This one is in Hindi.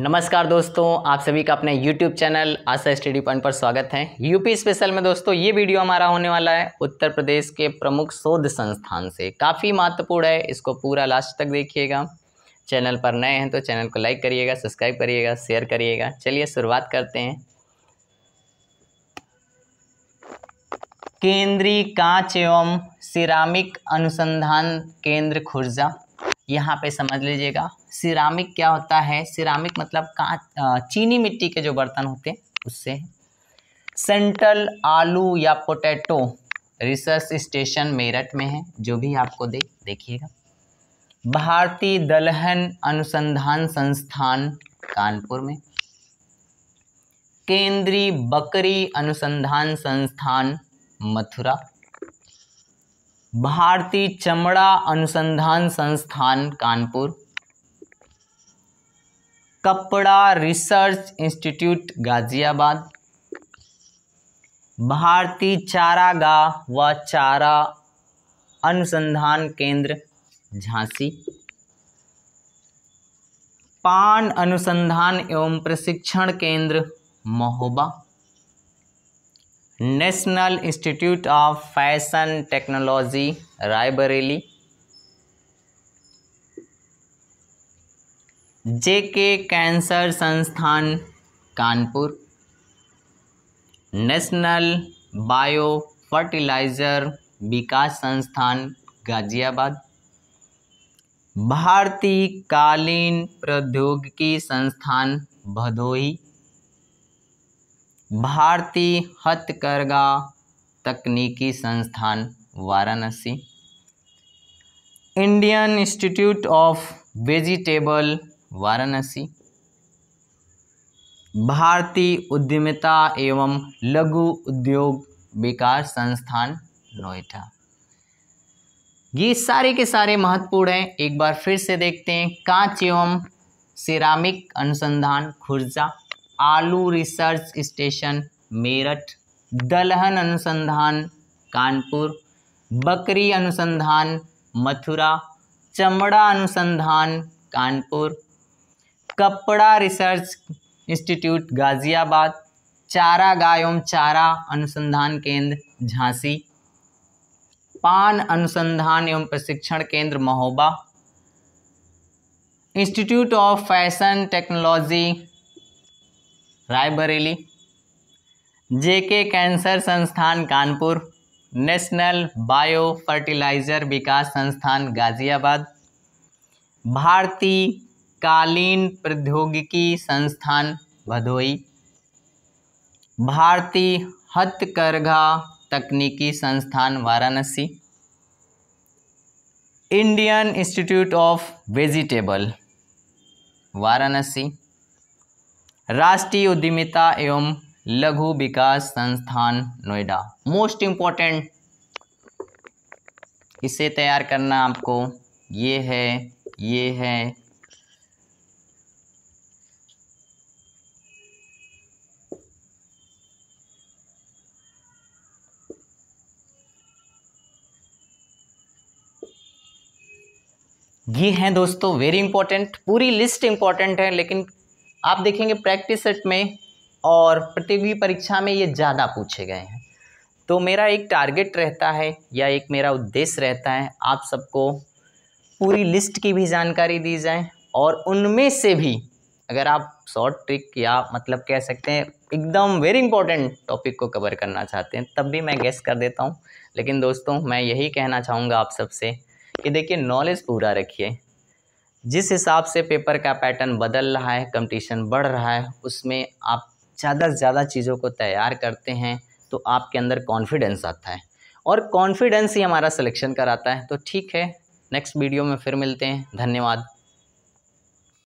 नमस्कार दोस्तों आप सभी का अपने YouTube channel Asha study point पर स्वागत है यूपी स्पेशल में दोस्तों ये वीडियो हमारा होने वाला है उत्तर प्रदेश के प्रमुख शोध संस्थान से काफ़ी महत्वपूर्ण है इसको पूरा लास्ट तक देखिएगा चैनल पर नए हैं तो चैनल को लाइक करिएगा सब्सक्राइब करिएगा शेयर करिएगा चलिए शुरुआत करते हैं केंद्रीय कांच एवं सिरामिक अनुसंधान केंद्र खुर्जा यहाँ पे समझ लीजिएगा सिरामिक क्या होता है सिरामिक मतलब का चीनी मिट्टी के जो बर्तन होते हैं उससे सेंट्रल आलू या पोटैटो रिसर्च स्टेशन मेरठ में है जो भी आपको दे देखिएगा भारतीय दलहन अनुसंधान संस्थान कानपुर में केंद्रीय बकरी अनुसंधान संस्थान मथुरा भारतीय चमड़ा अनुसंधान संस्थान कानपुर कपड़ा रिसर्च इंस्टीट्यूट गाजियाबाद भारतीय चारागाह व चारा अनुसंधान केंद्र झांसी पान अनुसंधान एवं प्रशिक्षण केंद्र Mahoba national institute of fashion technology Raebareli JK cancer संस्थान कानपुर नेशनल बायो फर्टिलाइजर विकास संस्थान गाजियाबाद भारतीय कालीन प्रौद्योगिकी संस्थान भदोही भारतीय हथकरघा तकनीकी संस्थान Varanasi Indian institute of vegetable Varanasi भारतीय उद्यमिता एवं लघु उद्योग विकास संस्थान नोएडा ये सारे के सारे महत्वपूर्ण हैं एक बार फिर से देखते हैं कांच एवं सिरामिक अनुसंधान खुर्जा आलू रिसर्च स्टेशन मेरठ दलहन अनुसंधान कानपुर बकरी अनुसंधान मथुरा चमड़ा अनुसंधान कानपुर कपड़ा रिसर्च इंस्टीट्यूट गाज़ियाबाद चारा गाय एवं चारा अनुसंधान केंद्र झांसी पान अनुसंधान एवं प्रशिक्षण केंद्र Mahoba institute of fashion technology Raebareli JK cancer संस्थान कानपुर नेशनल बायो फर्टिलाइजर विकास संस्थान गाज़ियाबाद भारतीय कालीन प्रौद्योगिकी संस्थान भदोई भारतीय हथकरघा तकनीकी संस्थान Varanasi Indian institute of vegetable Varanasi राष्ट्रीय उद्यमिता एवं लघु विकास संस्थान नोएडा मोस्ट इम्पॉर्टेंट इसे तैयार करना आपको ये है ये है ये हैं दोस्तों वेरी इंपॉर्टेंट पूरी लिस्ट इंपॉर्टेंट है लेकिन आप देखेंगे प्रैक्टिस सेट में और प्रतियोगी परीक्षा में ये ज़्यादा पूछे गए हैं तो मेरा एक टारगेट रहता है या एक मेरा उद्देश्य रहता है आप सबको पूरी लिस्ट की भी जानकारी दी जाए और उनमें से भी अगर आप शॉर्ट ट्रिक या मतलब कह सकते हैं एकदम वेरी इंपॉर्टेंट टॉपिक को कवर करना चाहते हैं तब भी मैं गेस कर देता हूँ लेकिन दोस्तों मैं यही कहना चाहूँगा आप सबसे कि देखिए नॉलेज पूरा रखिए जिस हिसाब से पेपर का पैटर्न बदल रहा है कंपटीशन बढ़ रहा है उसमें आप ज़्यादा से ज़्यादा चीज़ों को तैयार करते हैं तो आपके अंदर कॉन्फिडेंस आता है और कॉन्फिडेंस ही हमारा सिलेक्शन कराता है तो ठीक है नेक्स्ट वीडियो में फिर मिलते हैं धन्यवाद